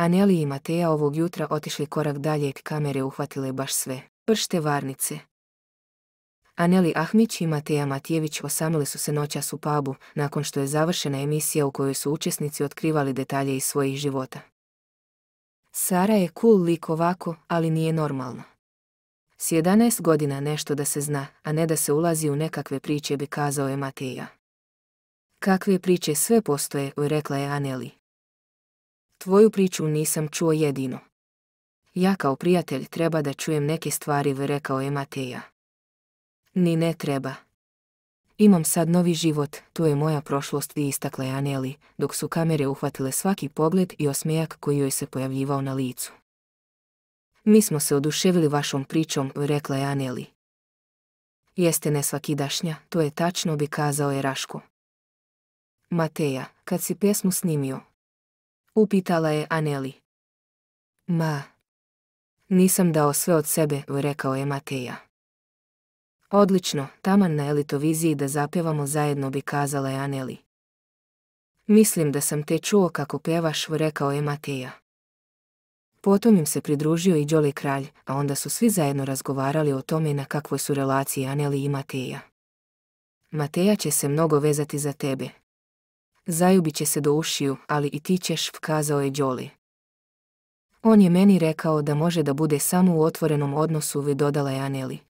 Aneli i Mateja ovog jutra otišli korak dalje i kamere uhvatile baš sve. Pršte varnice. Aneli Ahmić i Mateja Matijević osamili su se noćas u pubu nakon što je završena emisija u kojoj su učesnici otkrivali detalje iz svojih života. Sara je cool lik ovako, ali nije normalno. S 11 godina nešto da se zna, a ne da se ulazi u nekakve priče bi kazao je Mateja. Kakve priče sve postoje, rekla je Aneli. Tvoju priču nisam čuo jedino. Ja kao prijatelj treba da čujem neke stvari, rekao je Mateja. Ni ne treba. Imam sad novi život, to je moja prošlost i istakla je Aneli, dok su kamere uhvatile svaki pogled i osmejak koji joj se pojavljivao na licu. Mi smo se oduševili vašom pričom, rekla je Aneli. Jeste ne svakidašnja, to je tačno bi kazao je Raško. Mateja, kad si pjesmu snimio, Upitala je Aneli. Ma, nisam dao sve od sebe, rekao je Mateja. Odlično, taman na elitoviziji da zapjevamo zajedno bi kazala je Aneli. Mislim da sam te čuo kako pevaš, rekao je Mateja. Potom im se pridružio i Đoli kralj, a onda su svi zajedno razgovarali o tome na kakvoj su relaciji Aneli i Mateja. Mateja će se mnogo vezati za tebe, Zajubit će se do ušiju, ali i ti ćeš, kazao je Đoli. On je meni rekao da može da bude samo u otvorenom odnosu, vi dodala je Aneli.